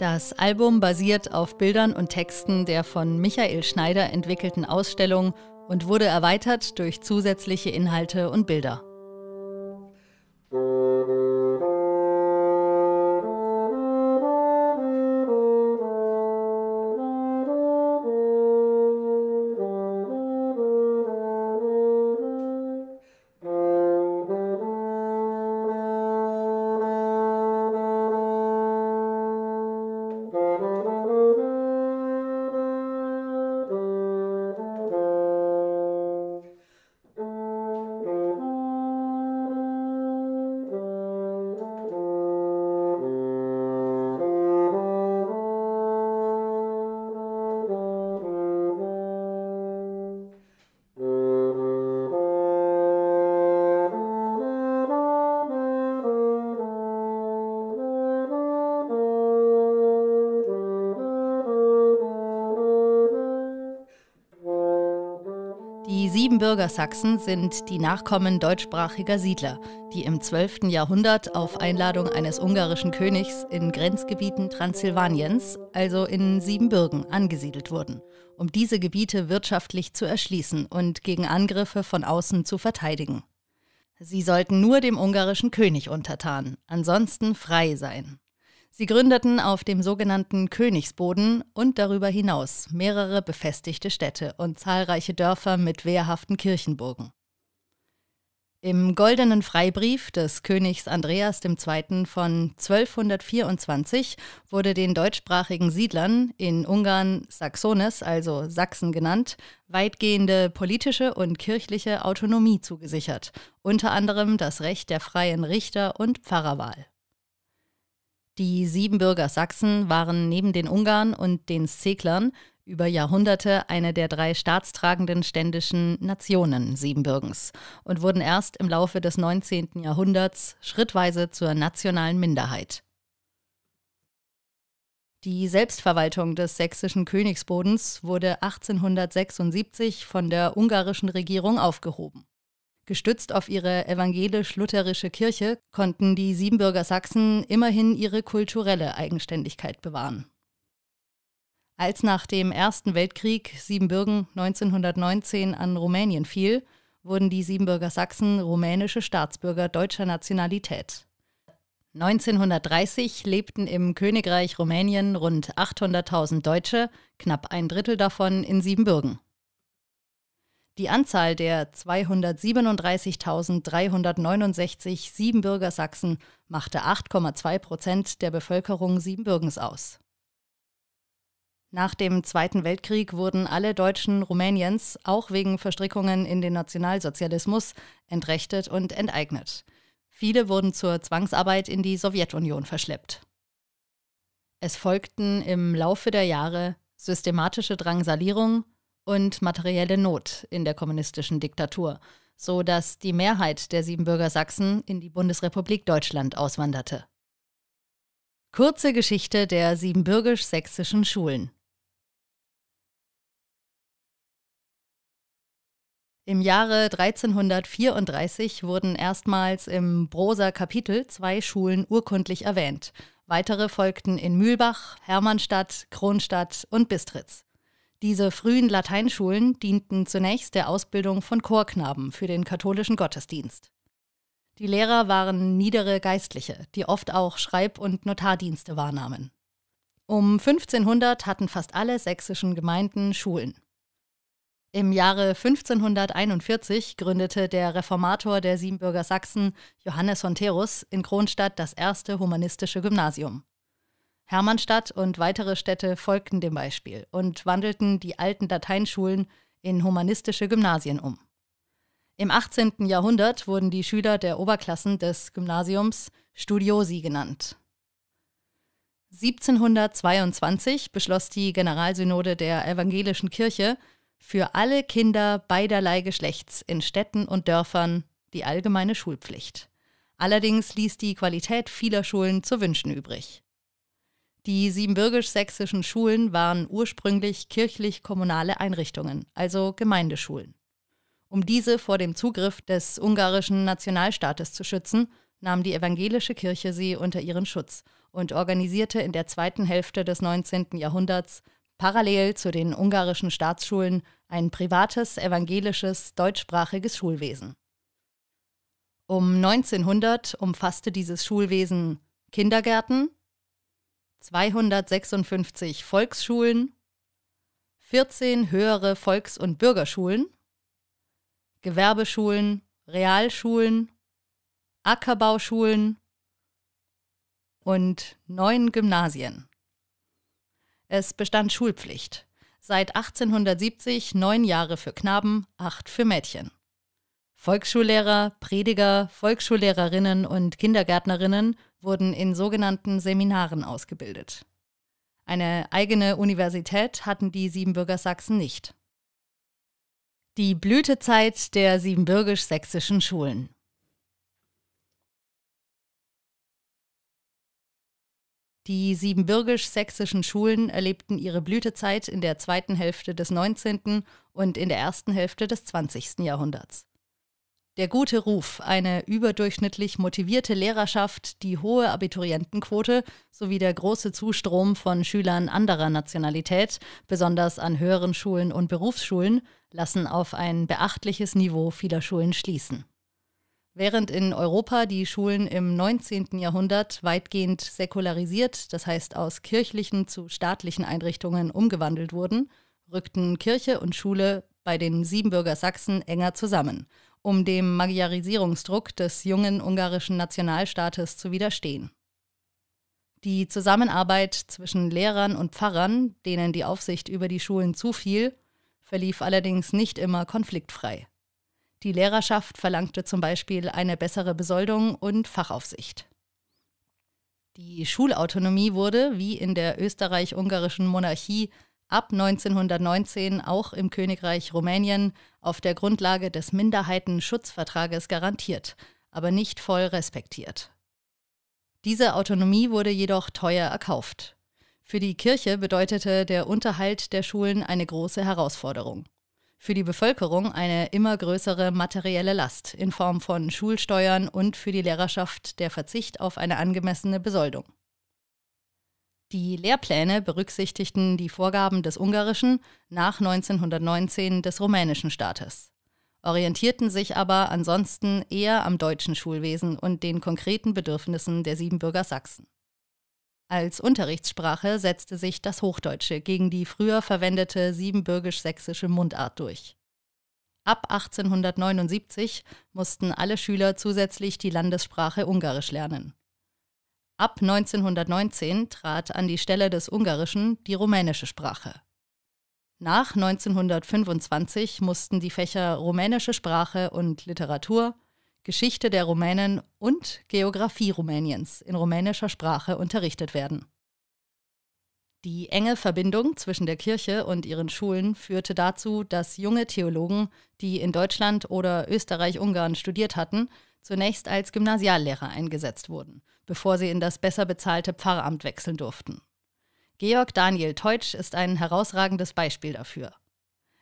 Das Album basiert auf Bildern und Texten der von Michael Schneider entwickelten Ausstellung und wurde erweitert durch zusätzliche Inhalte und Bilder. Bürger Sachsen sind die Nachkommen deutschsprachiger Siedler, die im 12. Jahrhundert auf Einladung eines ungarischen Königs in Grenzgebieten Transsilvaniens, also in Siebenbürgen, angesiedelt wurden, um diese Gebiete wirtschaftlich zu erschließen und gegen Angriffe von außen zu verteidigen. Sie sollten nur dem ungarischen König untertan, ansonsten frei sein. Sie gründeten auf dem sogenannten Königsboden und darüber hinaus mehrere befestigte Städte und zahlreiche Dörfer mit wehrhaften Kirchenburgen. Im goldenen Freibrief des Königs Andreas II. von 1224 wurde den deutschsprachigen Siedlern in Ungarn Saxones, also Sachsen genannt, weitgehende politische und kirchliche Autonomie zugesichert, unter anderem das Recht der freien Richter- und Pfarrerwahl. Die Siebenbürger Sachsen waren neben den Ungarn und den Szeklern über Jahrhunderte eine der drei staatstragenden ständischen Nationen Siebenbürgens und wurden erst im Laufe des 19. Jahrhunderts schrittweise zur nationalen Minderheit. Die Selbstverwaltung des sächsischen Königsbodens wurde 1876 von der ungarischen Regierung aufgehoben. Gestützt auf ihre evangelisch-lutherische Kirche konnten die Siebenbürger Sachsen immerhin ihre kulturelle Eigenständigkeit bewahren. Als nach dem Ersten Weltkrieg Siebenbürgen 1919 an Rumänien fiel, wurden die Siebenbürger Sachsen rumänische Staatsbürger deutscher Nationalität. 1930 lebten im Königreich Rumänien rund 800.000 Deutsche, knapp ein Drittel davon in Siebenbürgen. Die Anzahl der 237.369 Siebenbürger Sachsen machte 8,2 Prozent der Bevölkerung Siebenbürgens aus. Nach dem Zweiten Weltkrieg wurden alle Deutschen Rumäniens auch wegen Verstrickungen in den Nationalsozialismus entrechtet und enteignet. Viele wurden zur Zwangsarbeit in die Sowjetunion verschleppt. Es folgten im Laufe der Jahre systematische Drangsalierung, und materielle Not in der kommunistischen Diktatur, so dass die Mehrheit der Siebenbürger Sachsen in die Bundesrepublik Deutschland auswanderte. Kurze Geschichte der siebenbürgisch-sächsischen Schulen. Im Jahre 1334 wurden erstmals im Broser Kapitel zwei Schulen urkundlich erwähnt. Weitere folgten in Mühlbach, Hermannstadt, Kronstadt und Bistritz. Diese frühen Lateinschulen dienten zunächst der Ausbildung von Chorknaben für den katholischen Gottesdienst. Die Lehrer waren niedere Geistliche, die oft auch Schreib- und Notardienste wahrnahmen. Um 1500 hatten fast alle sächsischen Gemeinden Schulen. Im Jahre 1541 gründete der Reformator der Siebenbürger Sachsen, Johannes Honterus, in Kronstadt das erste humanistische Gymnasium. Hermannstadt und weitere Städte folgten dem Beispiel und wandelten die alten Lateinschulen in humanistische Gymnasien um. Im 18. Jahrhundert wurden die Schüler der Oberklassen des Gymnasiums Studiosi genannt. 1722 beschloss die Generalsynode der evangelischen Kirche, für alle Kinder beiderlei Geschlechts in Städten und Dörfern die allgemeine Schulpflicht. Allerdings ließ die Qualität vieler Schulen zu wünschen übrig. Die siebenbürgisch-sächsischen Schulen waren ursprünglich kirchlich-kommunale Einrichtungen, also Gemeindeschulen. Um diese vor dem Zugriff des ungarischen Nationalstaates zu schützen, nahm die evangelische Kirche sie unter ihren Schutz und organisierte in der zweiten Hälfte des 19. Jahrhunderts parallel zu den ungarischen Staatsschulen ein privates evangelisches deutschsprachiges Schulwesen. Um 1900 umfasste dieses Schulwesen Kindergärten, 256 Volksschulen, 14 höhere Volks- und Bürgerschulen, Gewerbeschulen, Realschulen, Ackerbauschulen und neun Gymnasien. Es bestand Schulpflicht. Seit 1870 neun Jahre für Knaben, acht für Mädchen. Volksschullehrer, Prediger, Volksschullehrerinnen und Kindergärtnerinnen wurden in sogenannten Seminaren ausgebildet. Eine eigene Universität hatten die Siebenbürger Sachsen nicht. Die Blütezeit der siebenbürgisch-sächsischen Schulen. Die siebenbürgisch-sächsischen Schulen erlebten ihre Blütezeit in der zweiten Hälfte des 19. und in der ersten Hälfte des 20. Jahrhunderts. Der gute Ruf, eine überdurchschnittlich motivierte Lehrerschaft, die hohe Abiturientenquote sowie der große Zustrom von Schülern anderer Nationalität, besonders an höheren Schulen und Berufsschulen, lassen auf ein beachtliches Niveau vieler Schulen schließen. Während in Europa die Schulen im 19. Jahrhundert weitgehend säkularisiert, das heißt aus kirchlichen zu staatlichen Einrichtungen umgewandelt wurden, rückten Kirche und Schule bei den Siebenbürger Sachsen enger zusammen um dem Magyarisierungsdruck des jungen ungarischen Nationalstaates zu widerstehen. Die Zusammenarbeit zwischen Lehrern und Pfarrern, denen die Aufsicht über die Schulen zufiel, verlief allerdings nicht immer konfliktfrei. Die Lehrerschaft verlangte zum Beispiel eine bessere Besoldung und Fachaufsicht. Die Schulautonomie wurde, wie in der österreich-ungarischen Monarchie, ab 1919 auch im Königreich Rumänien auf der Grundlage des Minderheitenschutzvertrages garantiert, aber nicht voll respektiert. Diese Autonomie wurde jedoch teuer erkauft. Für die Kirche bedeutete der Unterhalt der Schulen eine große Herausforderung. Für die Bevölkerung eine immer größere materielle Last in Form von Schulsteuern und für die Lehrerschaft der Verzicht auf eine angemessene Besoldung. Die Lehrpläne berücksichtigten die Vorgaben des ungarischen, nach 1919 des rumänischen Staates, orientierten sich aber ansonsten eher am deutschen Schulwesen und den konkreten Bedürfnissen der Siebenbürger Sachsen. Als Unterrichtssprache setzte sich das Hochdeutsche gegen die früher verwendete siebenbürgisch-sächsische Mundart durch. Ab 1879 mussten alle Schüler zusätzlich die Landessprache Ungarisch lernen. Ab 1919 trat an die Stelle des Ungarischen die rumänische Sprache. Nach 1925 mussten die Fächer rumänische Sprache und Literatur, Geschichte der Rumänen und Geographie Rumäniens in rumänischer Sprache unterrichtet werden. Die enge Verbindung zwischen der Kirche und ihren Schulen führte dazu, dass junge Theologen, die in Deutschland oder Österreich-Ungarn studiert hatten, zunächst als Gymnasiallehrer eingesetzt wurden, bevor sie in das besser bezahlte Pfarramt wechseln durften. Georg Daniel Teutsch ist ein herausragendes Beispiel dafür.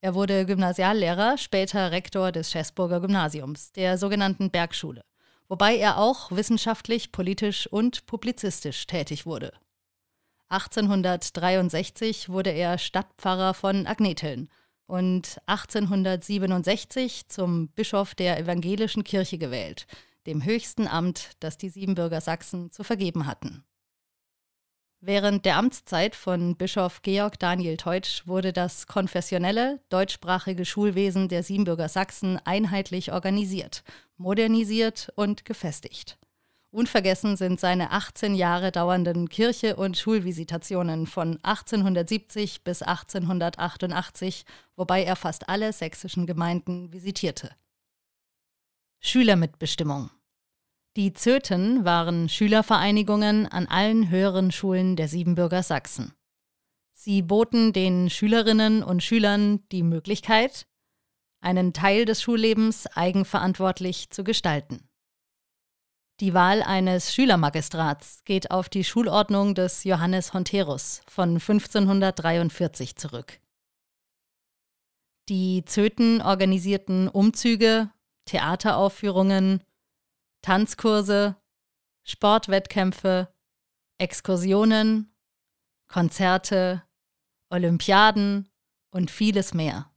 Er wurde Gymnasiallehrer, später Rektor des Schäßburger Gymnasiums, der sogenannten Bergschule, wobei er auch wissenschaftlich, politisch und publizistisch tätig wurde. 1863 wurde er Stadtpfarrer von Agneteln und 1867 zum Bischof der evangelischen Kirche gewählt, dem höchsten Amt, das die Siebenbürger Sachsen zu vergeben hatten. Während der Amtszeit von Bischof Georg Daniel Teutsch wurde das konfessionelle, deutschsprachige Schulwesen der Siebenbürger Sachsen einheitlich organisiert, modernisiert und gefestigt. Unvergessen sind seine 18 Jahre dauernden Kirche- und Schulvisitationen von 1870 bis 1888, wobei er fast alle sächsischen Gemeinden visitierte. Schülermitbestimmung Die Zöten waren Schülervereinigungen an allen höheren Schulen der Siebenbürger Sachsen. Sie boten den Schülerinnen und Schülern die Möglichkeit, einen Teil des Schullebens eigenverantwortlich zu gestalten. Die Wahl eines Schülermagistrats geht auf die Schulordnung des Johannes Honterus von 1543 zurück. Die Zöten organisierten Umzüge, Theateraufführungen, Tanzkurse, Sportwettkämpfe, Exkursionen, Konzerte, Olympiaden und vieles mehr.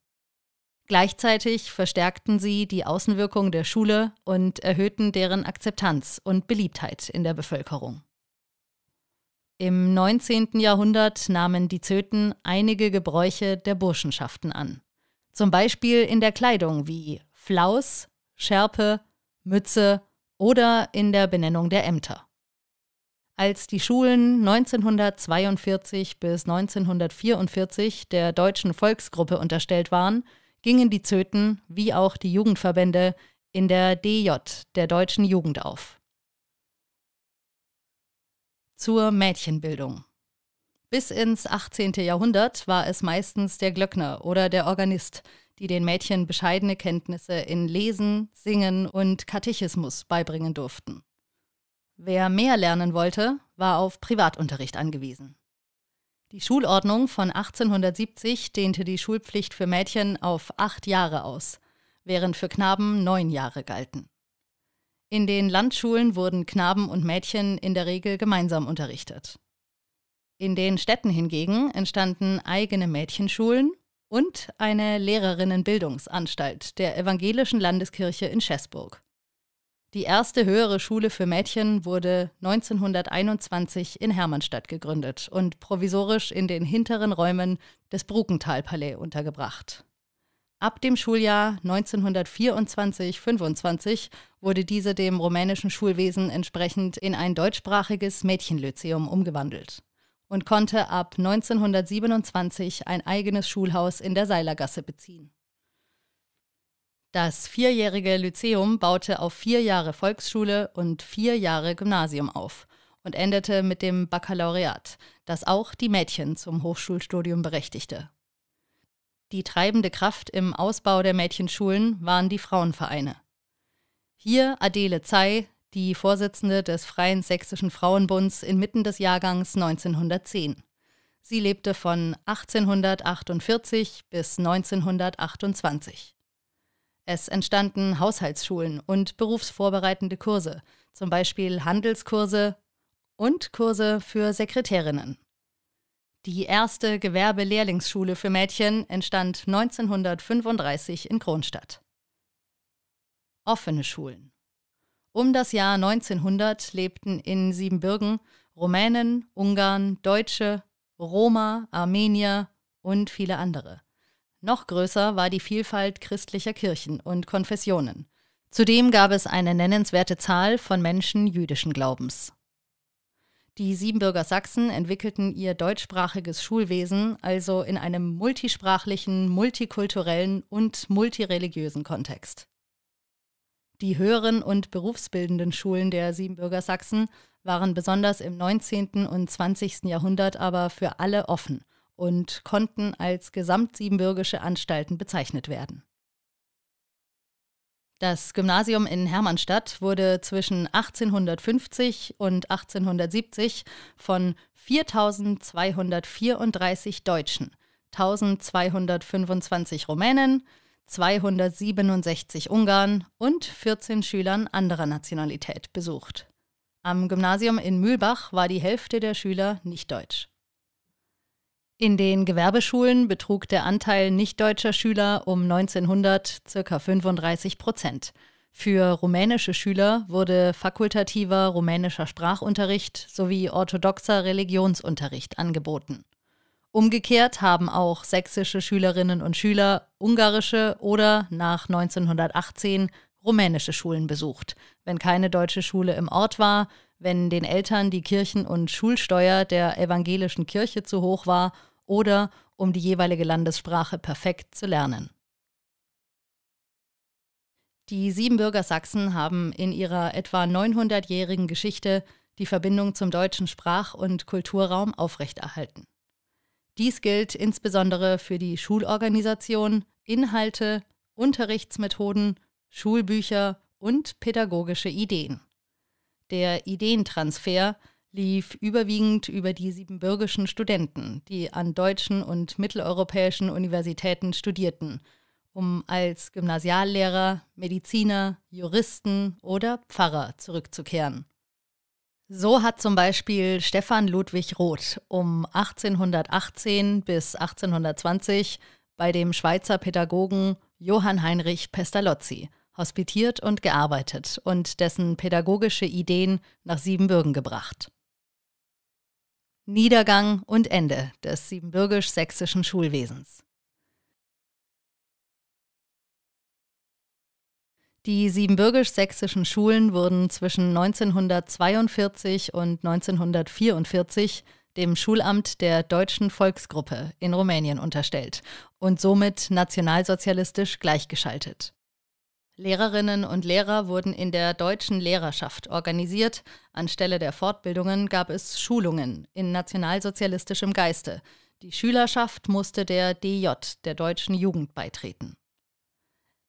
Gleichzeitig verstärkten sie die Außenwirkung der Schule und erhöhten deren Akzeptanz und Beliebtheit in der Bevölkerung. Im 19. Jahrhundert nahmen die Zöten einige Gebräuche der Burschenschaften an. Zum Beispiel in der Kleidung wie Flaus, Schärpe, Mütze oder in der Benennung der Ämter. Als die Schulen 1942 bis 1944 der deutschen Volksgruppe unterstellt waren, gingen die Zöten wie auch die Jugendverbände in der DJ, der deutschen Jugend, auf. Zur Mädchenbildung. Bis ins 18. Jahrhundert war es meistens der Glöckner oder der Organist, die den Mädchen bescheidene Kenntnisse in Lesen, Singen und Katechismus beibringen durften. Wer mehr lernen wollte, war auf Privatunterricht angewiesen. Die Schulordnung von 1870 dehnte die Schulpflicht für Mädchen auf acht Jahre aus, während für Knaben neun Jahre galten. In den Landschulen wurden Knaben und Mädchen in der Regel gemeinsam unterrichtet. In den Städten hingegen entstanden eigene Mädchenschulen und eine Lehrerinnenbildungsanstalt der Evangelischen Landeskirche in Schäßburg. Die erste höhere Schule für Mädchen wurde 1921 in Hermannstadt gegründet und provisorisch in den hinteren Räumen des Brukentalpalais untergebracht. Ab dem Schuljahr 1924-25 wurde diese dem rumänischen Schulwesen entsprechend in ein deutschsprachiges Mädchenlyzeum umgewandelt und konnte ab 1927 ein eigenes Schulhaus in der Seilergasse beziehen. Das vierjährige Lyzeum baute auf vier Jahre Volksschule und vier Jahre Gymnasium auf und endete mit dem Baccalaureat, das auch die Mädchen zum Hochschulstudium berechtigte. Die treibende Kraft im Ausbau der Mädchenschulen waren die Frauenvereine. Hier Adele Zey, die Vorsitzende des Freien Sächsischen Frauenbunds inmitten des Jahrgangs 1910. Sie lebte von 1848 bis 1928. Es entstanden Haushaltsschulen und berufsvorbereitende Kurse, zum Beispiel Handelskurse und Kurse für Sekretärinnen. Die erste Gewerbelehrlingsschule für Mädchen entstand 1935 in Kronstadt. Offene Schulen. Um das Jahr 1900 lebten in Siebenbürgen Rumänen, Ungarn, Deutsche, Roma, Armenier und viele andere. Noch größer war die Vielfalt christlicher Kirchen und Konfessionen. Zudem gab es eine nennenswerte Zahl von Menschen jüdischen Glaubens. Die Siebenbürger Sachsen entwickelten ihr deutschsprachiges Schulwesen also in einem multisprachlichen, multikulturellen und multireligiösen Kontext. Die höheren und berufsbildenden Schulen der Siebenbürger Sachsen waren besonders im 19. und 20. Jahrhundert aber für alle offen und konnten als gesamtsiebenbürgische Anstalten bezeichnet werden. Das Gymnasium in Hermannstadt wurde zwischen 1850 und 1870 von 4234 Deutschen, 1225 Rumänen, 267 Ungarn und 14 Schülern anderer Nationalität besucht. Am Gymnasium in Mühlbach war die Hälfte der Schüler nicht deutsch. In den Gewerbeschulen betrug der Anteil nichtdeutscher Schüler um 1900 ca. 35 Prozent. Für rumänische Schüler wurde fakultativer rumänischer Sprachunterricht sowie orthodoxer Religionsunterricht angeboten. Umgekehrt haben auch sächsische Schülerinnen und Schüler ungarische oder nach 1918 rumänische Schulen besucht, wenn keine deutsche Schule im Ort war, wenn den Eltern die Kirchen- und Schulsteuer der evangelischen Kirche zu hoch war oder um die jeweilige Landessprache perfekt zu lernen. Die Siebenbürger Sachsen haben in ihrer etwa 900-jährigen Geschichte die Verbindung zum deutschen Sprach- und Kulturraum aufrechterhalten. Dies gilt insbesondere für die Schulorganisation, Inhalte, Unterrichtsmethoden, Schulbücher und pädagogische Ideen. Der Ideentransfer lief überwiegend über die siebenbürgischen Studenten, die an deutschen und mitteleuropäischen Universitäten studierten, um als Gymnasiallehrer, Mediziner, Juristen oder Pfarrer zurückzukehren. So hat zum Beispiel Stefan Ludwig Roth um 1818 bis 1820 bei dem Schweizer Pädagogen Johann Heinrich Pestalozzi hospitiert und gearbeitet und dessen pädagogische Ideen nach Siebenbürgen gebracht. Niedergang und Ende des siebenbürgisch-sächsischen Schulwesens. Die siebenbürgisch-sächsischen Schulen wurden zwischen 1942 und 1944 dem Schulamt der deutschen Volksgruppe in Rumänien unterstellt und somit nationalsozialistisch gleichgeschaltet. Lehrerinnen und Lehrer wurden in der deutschen Lehrerschaft organisiert. Anstelle der Fortbildungen gab es Schulungen in nationalsozialistischem Geiste. Die Schülerschaft musste der DJ, der deutschen Jugend, beitreten.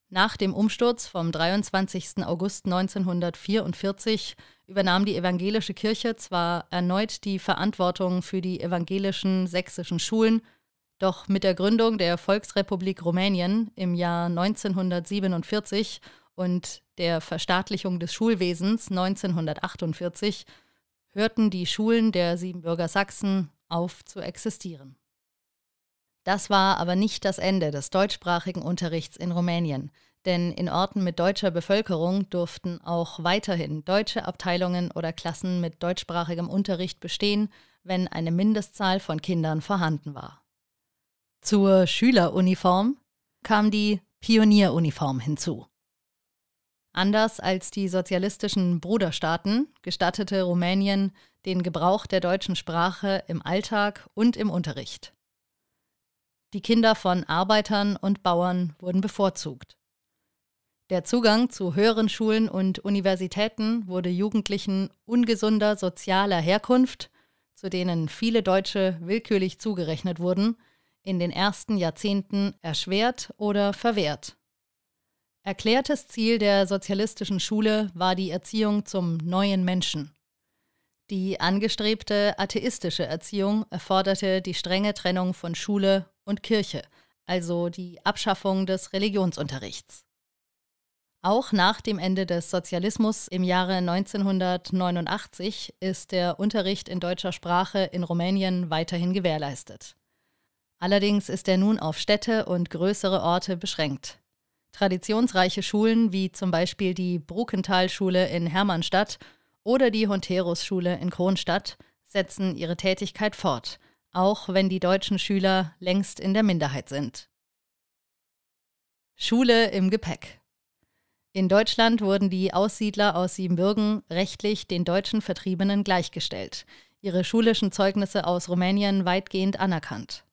Nach dem Umsturz vom 23. August 1944 übernahm die evangelische Kirche zwar erneut die Verantwortung für die evangelischen sächsischen Schulen doch mit der Gründung der Volksrepublik Rumänien im Jahr 1947 und der Verstaatlichung des Schulwesens 1948 hörten die Schulen der Siebenbürger Sachsen auf zu existieren. Das war aber nicht das Ende des deutschsprachigen Unterrichts in Rumänien, denn in Orten mit deutscher Bevölkerung durften auch weiterhin deutsche Abteilungen oder Klassen mit deutschsprachigem Unterricht bestehen, wenn eine Mindestzahl von Kindern vorhanden war. Zur Schüleruniform kam die Pionieruniform hinzu. Anders als die sozialistischen Bruderstaaten gestattete Rumänien den Gebrauch der deutschen Sprache im Alltag und im Unterricht. Die Kinder von Arbeitern und Bauern wurden bevorzugt. Der Zugang zu höheren Schulen und Universitäten wurde Jugendlichen ungesunder sozialer Herkunft, zu denen viele Deutsche willkürlich zugerechnet wurden, in den ersten Jahrzehnten erschwert oder verwehrt. Erklärtes Ziel der sozialistischen Schule war die Erziehung zum neuen Menschen. Die angestrebte atheistische Erziehung erforderte die strenge Trennung von Schule und Kirche, also die Abschaffung des Religionsunterrichts. Auch nach dem Ende des Sozialismus im Jahre 1989 ist der Unterricht in deutscher Sprache in Rumänien weiterhin gewährleistet. Allerdings ist er nun auf Städte und größere Orte beschränkt. Traditionsreiche Schulen wie zum Beispiel die Brukenthal-Schule in Hermannstadt oder die Honterus-Schule in Kronstadt setzen ihre Tätigkeit fort, auch wenn die deutschen Schüler längst in der Minderheit sind. Schule im Gepäck. In Deutschland wurden die Aussiedler aus Siebenbürgen rechtlich den deutschen Vertriebenen gleichgestellt, ihre schulischen Zeugnisse aus Rumänien weitgehend anerkannt.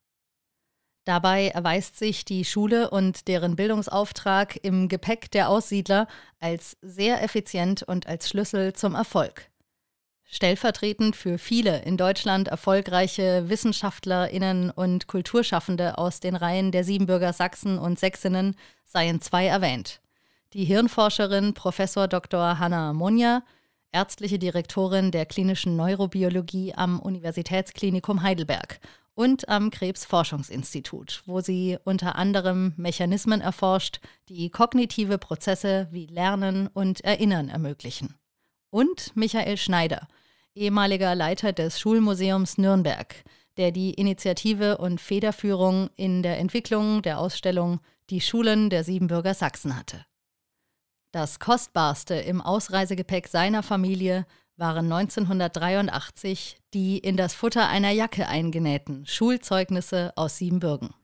Dabei erweist sich die Schule und deren Bildungsauftrag im Gepäck der Aussiedler als sehr effizient und als Schlüssel zum Erfolg. Stellvertretend für viele in Deutschland erfolgreiche Wissenschaftlerinnen und Kulturschaffende aus den Reihen der Siebenbürger Sachsen und Sächsinnen seien zwei erwähnt. Die Hirnforscherin Prof. Dr. Hanna Monja, ärztliche Direktorin der klinischen Neurobiologie am Universitätsklinikum Heidelberg und am Krebsforschungsinstitut, wo sie unter anderem Mechanismen erforscht, die kognitive Prozesse wie Lernen und Erinnern ermöglichen. Und Michael Schneider, ehemaliger Leiter des Schulmuseums Nürnberg, der die Initiative und Federführung in der Entwicklung der Ausstellung Die Schulen der Siebenbürger Sachsen hatte. Das Kostbarste im Ausreisegepäck seiner Familie waren 1983 die in das Futter einer Jacke eingenähten Schulzeugnisse aus Siebenbürgen.